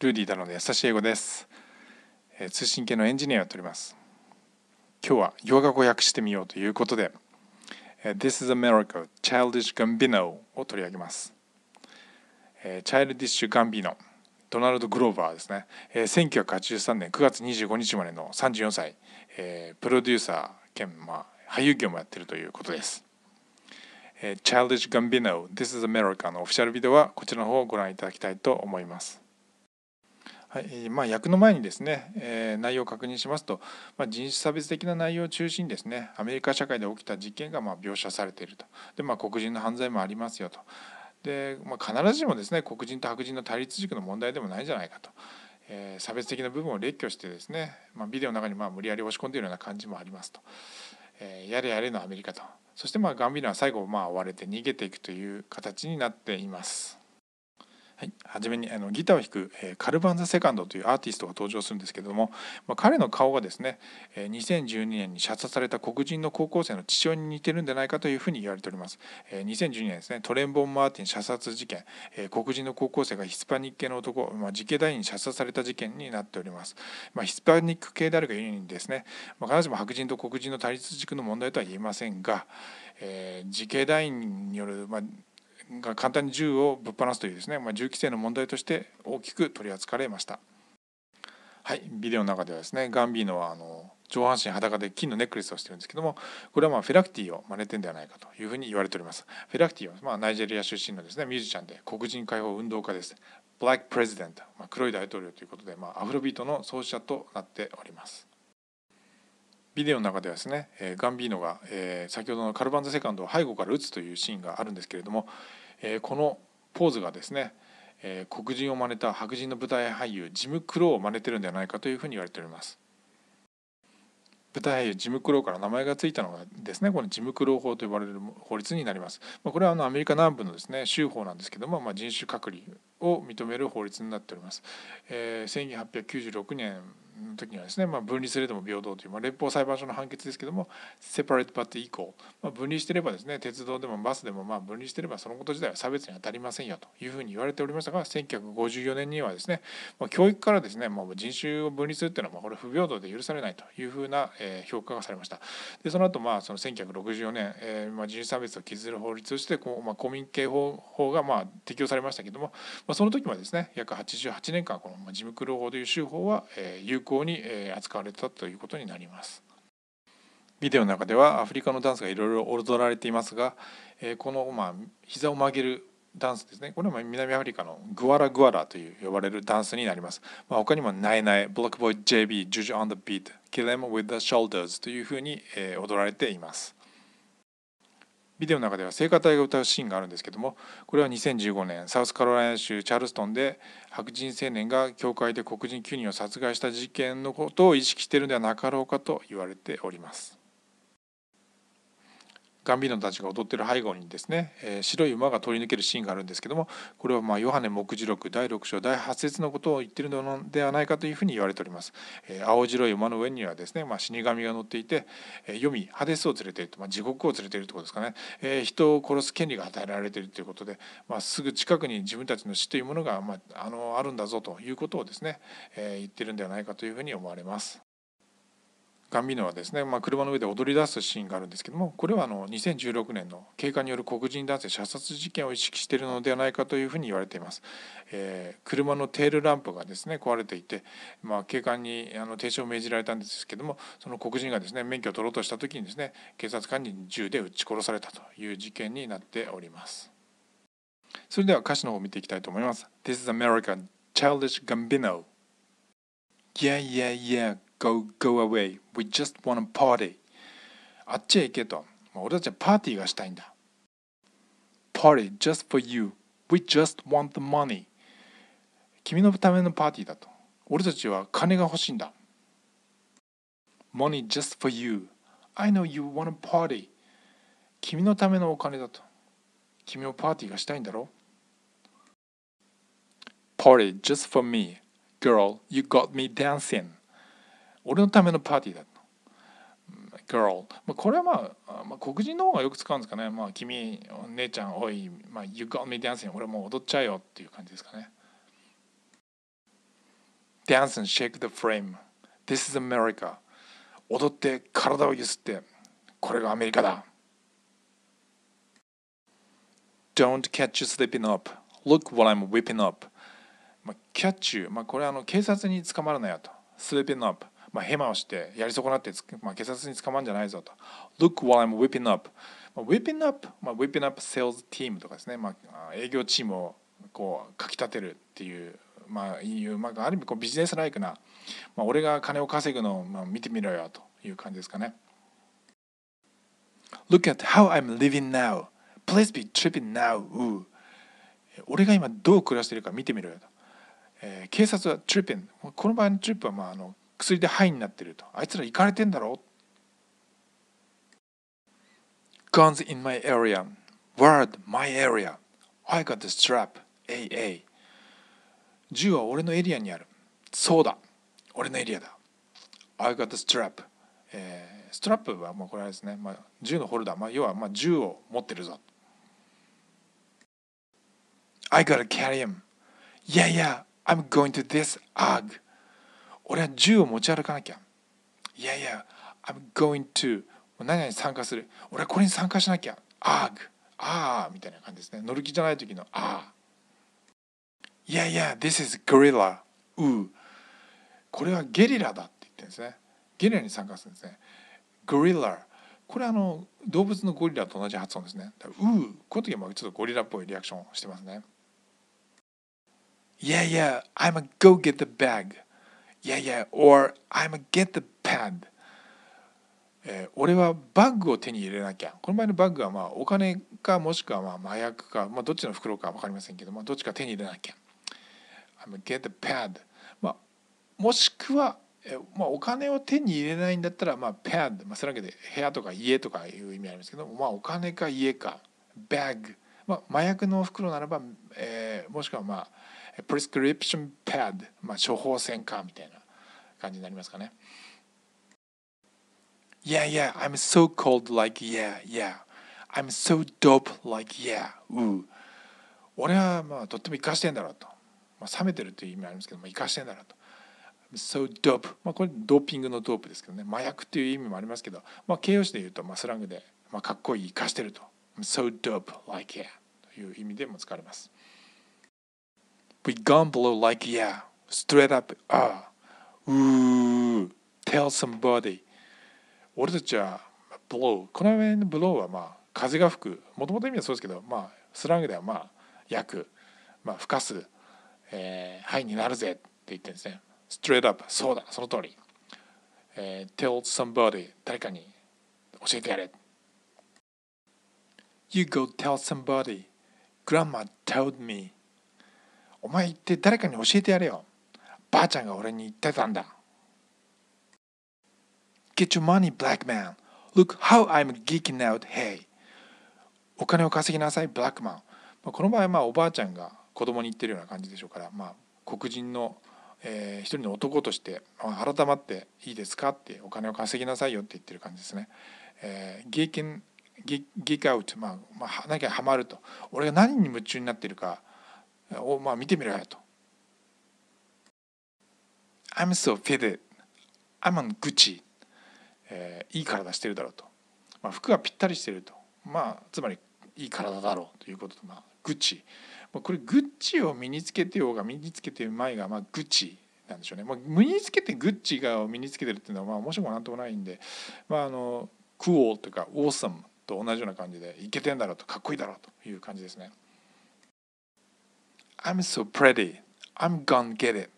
ルーディーだので優しい英語です、えー、通信系のエンジニアをとります今日は洋画を訳してみようということで、えー、This is America Childish Gambino を取り上げます、えー、チャイルディッシュ・ガンビードナルド・グローバーですね、えー、1983年9月25日までの34歳、えー、プロデューサー兼、まあ、俳優業もやってるということです、え Childish Gambino This is America のオフィシャルビデオはこちらの方をご覧いただきたいと思いますはいまあ、役の前にですね、えー、内容を確認しますと、まあ、人種差別的な内容を中心にですねアメリカ社会で起きた事件がま描写されているとで、まあ、黒人の犯罪もありますよとで、まあ、必ずしもですね黒人と白人の対立軸の問題でもないんじゃないかと。えー、差別的な部分を列挙してですね、まビデオの中にまあ無理やり押し込んでいるような感じもありますと、えー、やれやれのアメリカとそしてまあガンビナは最後まあ追われて逃げていくという形になっています。はじ初めにあのギターを弾く、えカルバン・ザ・セカンドというアーティストが登場するんですけども、ま彼の顔がですね、え2012年に射殺された黒人の高校生の父親に似てるんじゃないかというふうに言われております、え2012年ですねトレンボン・マーティン射殺事件、え黒人の高校生がヒスパニック系の男、まあ、実刑団員に射殺された事件になっております、まあ、ヒスパニック系であるがゆえにですね、まあ、必ずしも白人と黒人の対立軸の問題とは言えませんが、えー、自警団員による、まあが簡単に銃をぶっ放すというですね、まあ、銃規制の問題として大きく取り扱われました。はい、ビデオの中ではですねガンビーノはあの上半身裸で金のネックレスをしてるんですけどもこれはまフェラクティを真似てんではないかというふうに言われておりますフェラクティはまナイジェリア出身のですねミュージシャンで黒人解放運動家ですブラックプレジデント、まあ、黒い大統領ということで、まあ、アフロビートの創始者となっておりますビデオの中ではですねガンビーノが先ほどのカルバンズセカンドを背後から撃つというシーンがあるんですけれどもえこのポーズがですね、え黒人を真似た白人の舞台俳優ジム・クローを真似てるんではないかというふうに言われております舞台俳優ジム・クローから名前が付いたのがですねこのジム・クロー法と呼ばれる法律になります、まこれはあのアメリカ南部のですね州法なんですけども、ま人種隔離を認める法律になっております、え1896年時にはですね、まあ、分離するでも平等という、まあ、連邦裁判所の判決ですけどもセパレートパッィ以降、まあ、分離してればですね鉄道でもバスでもまあ分離してればそのこと自体は差別に当たりませんよというふうに言われておりましたが1954年にはですね、まあ、教育からですね、まあ、人種を分離するっていうのはまあこれ不平等で許されないというふうな評価がされましたでその後まあその1964年、えー、まあ人種差別を削る法律としてこう、まあ、公民刑法法がまあ適用されましたけども、まあ、その時はですね約88年間この事務苦労法という手法は有効向に扱われたということになります。ビデオの中ではアフリカのダンスがいろいろ踊られていますがこのまあ膝を曲げるダンスですねこれは南アフリカのグアラグアラという呼ばれるダンスになります、まあ、他にも「ナイナイ」「ブラックボーイ JB」「ジュジュ・アン・ザ・ビート」「キレム・ウィッ・ドショルダーズ」というふうに踊られていますビデオの中では聖歌隊が歌うシーンがあるんですけどもこれは2015年サウスカロライナ州チャールストンで白人青年が教会で黒人9人を殺害した事件のことを意識しているのではなかろうかと言われております。ガンビーノたちが踊ってる背後にですね、え白い馬が通り抜けるシーンがあるんですけどもこれはまヨハネ目次録第6章第8節のことを言ってるのではないかというふうに言われております。え青白い馬の上にはですね、まあ、死神が乗っていて、え黄泉ハデスを連れていると、まあ、地獄を連れているということですかね、え人を殺す権利が与えられているということで、まあ、すぐ近くに自分たちの死というものが、まあ、あのあるんだぞということをですね、え言ってるんではないかというふうに思われます。ガンビーノはですね、まあ、車の上で踊り出すシーンがあるんですけどもこれはあの2016年の警官による黒人男性射殺事件を意識しているのではないかというふうに言われています、えー、車のテールランプがですね壊れていて、まあ、警官にあの停止を命じられたんですけどもその黒人がですね免許を取ろうとした時にですね警察官に銃で撃ち殺されたという事件になっておりますそれでは歌詞の方を見ていきたいと思います This is America Childish Gambino Yeah yeah yeah go, go away. We just wanna party. あっちへ行けと。俺たちはパーティーがしたいんだ。Party just for you. We just want the money. 君のためのパーティーだと。俺たちは金が欲しいんだ。Money just for you. I know you wanna party. 君のためのお金だと。君もパーティーがしたいんだろ Party just for me. Girl, you got me dancing. 俺のためのパーティーだと。girl これはまあ、まあ、黒人の方がよく使うんですかね、まあ、君姉ちゃんおい、まあ、You got me dancing 俺もう踊っちゃうよっていう感じですかね Dance and shake the frame This is America 踊って体をゆすってこれがアメリカだ Don't catch you slipping up Look what I'm whipping up、まあ、catch you、まあ、これはあの警察に捕まるなよと s l e e p i n g up まあ、ヘマをしてやり損なって、まあ、警察に捕まるんじゃないぞと。Look while I'm whipping up. まあ、whipping up、まあ、whipping up sales team とかですね、まあ、営業チームをこうかきたてるっていう、まあ、いう、まあ、ある意味こうビジネスライクな、まあ、俺が金を稼ぐのを、まあ、見てみろよという感じですかね。Look at how I'm living now. Please be tripping now. 俺が今どう暮らしているか見てみろよと。えー、警察は tripping。この場合の trip は、まあ、あの薬でハイになってるとあいつら行かれてんだろ Guns in my area Word my area I got the strap AA 銃は俺のエリアにあるそうだ俺のエリアだ I got the strap、えー、ストラップはまあこれですね、まあ、銃のホルダー、まあ、要はまあ銃を持ってるぞ I g o t a carry him Yeah yeah I'm going to this ag 俺は銃を持ち歩かなきゃいやいや I'm going to 何々に参加する俺はこれに参加しなきゃあーぐあーみたいな感じですね乗る気じゃない時のあーいやいや This is gorilla うーこれはゲリラだって言ってるんですねゲリラに参加するんですね guerrilla。これあの動物のゴリラと同じ発音ですねうーこの時はちょっとゴリラっぽいリアクションをしてますねいやいや I'm a go get the bag yeah, yeah, or I'm get the pad. えー、俺はバッグを手に入れなきゃこの前のバッグはまあお金かもしくはまあ麻薬か、まあ、どっちの袋か分かりませんけど、まあ、どっちか手に入れなきゃ I'm get the pad、まあ、もしくは、えー、まあ、お金を手に入れないんだったら、まあ、pad、まあ、それだけで部屋とか家とかいう意味ありますけど、まあ、お金か家か bag、まあ、麻薬の袋ならば、えー、もしくはまあプリスクリプションパッド、まあ、処方箋かみたいな感じになりますかね。Yeah, yeah, I'm so cold like yeah, yeah. I'm so dope like yeah, ooh. 俺はまあとっても生かしてんだろうと。まあ、冷めてるという意味ありますけど生かしてんだろうと。So dope。まあ、これドーピングのドープですけどね。麻薬という意味もありますけど、まあ、形容詞で言うと、まあ、スラングで、まあ、かっこいい、生かしてると。So dope like yeah という意味でも使われます。We g o n e blow like yeah, straight up, ああ、うー、tell somebody. 俺たちは blow。この辺の blow はまあ風が吹く。もともと意味はそうですけど、まあスラングではまあ焼く、まあ吹かす、えー、はいになるぜって言ってんですね。straight up、そうだ、その通り。えー、tell somebody、誰かに教えてやれ。You go tell somebody. Grandma told me. お前行って誰かに教えてやれよばあちゃんが俺に言ってたんだ Get your money, black man. Look how I'm geeking out, hey. お金を稼ぎなさい、ブラックマン。まあ、この場合、まあ、おばあちゃんが子供に言ってるような感じでしょうから、まあ、黒人の、えー、一人の男として、まあ、改まっていいですかってお金を稼ぎなさいよって言ってる感じですね。えー、geeking, e e k out、まあまあ、何かハマると。俺が何に夢中になってるかをまあ見てみろよと。I'm so fitted. I'm on Gucci. えー、いい体してるだろうと。まあ、服がぴったりしてると。まあ、つまりいい体だろうということと、まあ、グッチ。まあ、これグッチを身につけてようが身につけてうまいが、まあ、グッチなんでしょうね。まあ、身につけてグッチを身につけてるっていうのは、まあ、もしもなんともないんで、まあ、あのクオーとかオーサムと同じような感じでいけてんだろうとかっこいいだろうという感じですね。I'm so pretty. I'm gonna get it.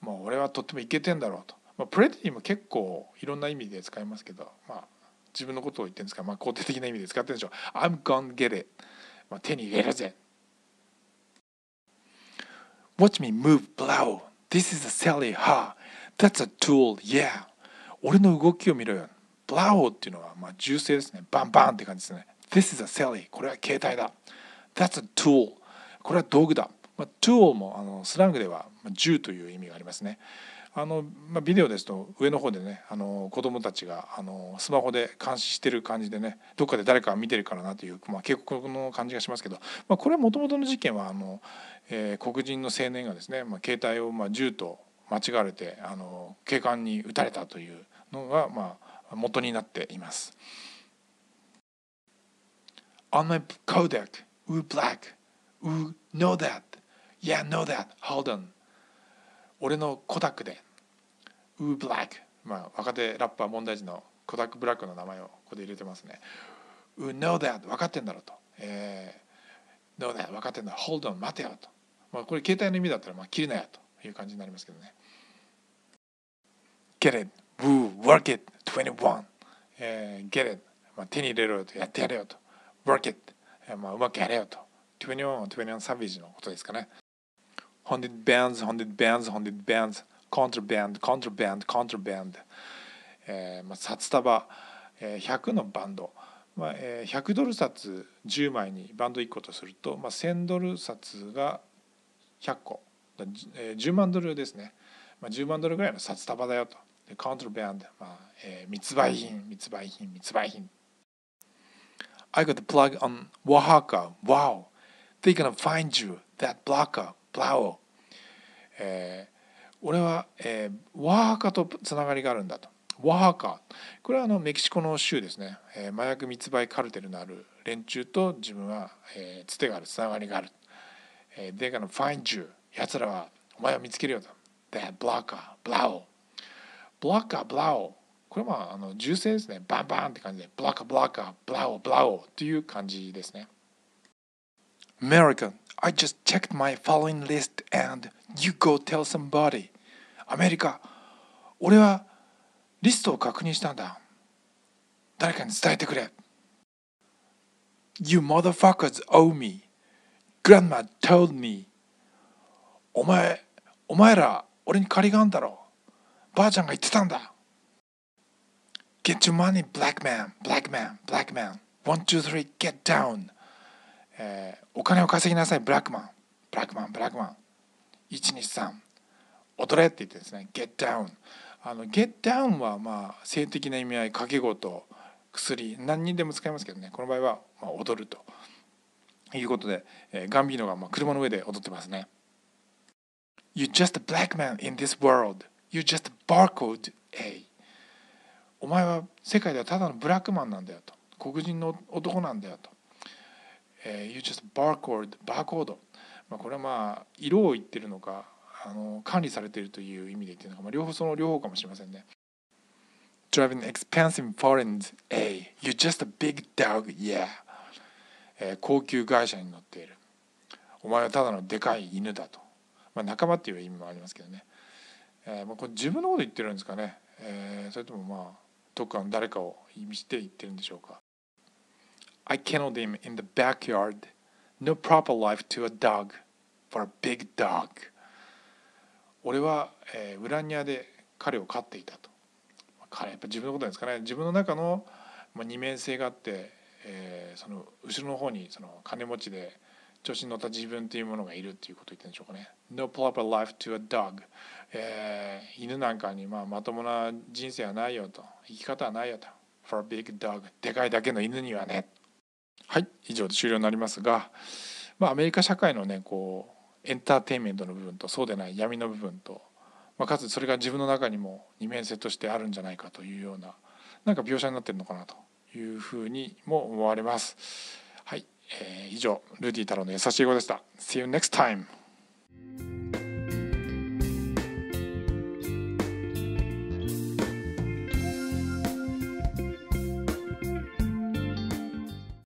もう俺はとってもイケてんだろうと。まあ、プレディも結構いろんな意味で使いますけど、まあ、自分のことを言ってるんですから、まあ、肯定的な意味で使ってるんでしょう。I'm gonna get it. まあ、手に入れるぜ。Watch me move, blow. This is a Sally, ha. That's a tool, yeah. 俺の動きを見ろよ。blow っていうのは、まあ、銃声ですね。バンバンって感じですね。This is a Sally. これは携帯だ。That's a tool. これは道具だ。まあ、tool もあのスラングでは銃という意味がありますね。あのまあ、ビデオですと上の方でねあの子供たちがあのスマホで監視してる感じでねどっかで誰かが見てるからなという、まあ、警告の感じがしますけど、まあ、これはもともとの事件はあの、えー、黒人の青年がですね、まあ、携帯をまあ銃と間違われてあの警官に撃たれたというのが、まあ、元になっています。On my Kodak, we black, we know that. Yeah, know that. Hold on. 俺のコダックで。o o black. まあ、若手ラッパー問題児のコダックブラックの名前をここで入れてますね。o o know that. 分かってんだろうと。えー、know that. 分かってんだ。Hold on. 待てよと。まあ、これ携帯の意味だったら、まあ、切りなよという感じになりますけどね。Get it. Woo. Work it. 21. えー、Get it. まあ、手に入れろよと。やってやれよと。Work it. まあ、うまくやれよと。21は21サビージのことですかね。Haunted Bands, Haunted Bands, Haunted Bands, Contraband, Contraband, Contraband、えーまあ、札束、えー、100のバンド、まあえー、100ドル札10枚にバンド1個とすると、まあ、1000ドル札が100個、えー、10万ドルですね、まあ、10万ドルぐらいの札束だよと。でカウントバンド、まあえー、密売品密売品密売品 I got the plug on Oaxaca. Wow. They're gonna find you, that blocker. Blau、えー、俺は、えー、ワハカとつながりがあるんだと。ワハカこれはあのメキシコの州ですね、えー、麻薬密売カルテルのある連中と自分は、えー、つてがあるつながりがある。えー、で h のファイン o ュ n やつらはお前を見つけるよと。t h ラ t blocker, Blau。Blocker, Blau。これはまああの銃声ですね。バンバンって感じで、ブラッカブラッカブラオブラオという感じですね。American, I just checked my following list and you go tell somebody. アメリカ、俺はリストを確認したんだ。誰かに伝えてくれ。You motherfuckers owe me. Grandma told me. お前、お前ら、俺に借りがあんだろ。ばあちゃんが言ってたんだ。Get your money, black man, black man, black man. One, two, three, get down. えー、お金を稼ぎなさいブラックマンブラックマンブラックマン123踊れって言ってですね「ゲッダウン」あの「ゲッダウン」はまあ性的な意味合い掛け事薬何人でも使いますけどねこの場合はま踊るということで、えー、ガンビーノがま車の上で踊ってますね「You're just a black man in this world You're just a barcode A」お前は世界ではただのブラックマンなんだよと黒人の男なんだよとえー、You just barcode バーコード、まあ、これはまあ色を言ってるのかあの管理されているという意味で言ってるのか、まあ、両方その両方かもしれませんね Driving expensive foreign A You just a big dog yeah、えー、高級会社に乗っているお前はただのでかい犬だと、まあ、仲間っていう意味もありますけどね、えーまあ、これ自分のこと言ってるんですかね、えー、それともまあどっかの誰かを意味して言ってるんでしょうか I kenneled him in the backyard. No proper life to a dog, for a big dog. 俺は、えー、ウラニアで彼を飼っていたと。彼やっぱ自分のことなんですかね。自分の中の、まあ、二面性があって、えー、その後ろの方にその金持ちで調子に乗った自分というものがいるっていうことを言ってるんでしょうかね。No proper life to a dog、えー、犬なんかにまあまともな人生はないよと生き方はないよと。For a big dog でかいだけの犬にはね。はい以上で終了になりますが、まあ、アメリカ社会のねこうエンターテインメントの部分とそうでない闇の部分と、まあ、かつそれが自分の中にも二面性としてあるんじゃないかというようななんか描写になってるのかなというふうにも思われます。はい、えー、以上ルディ太郎の優しい語でした。See you next time.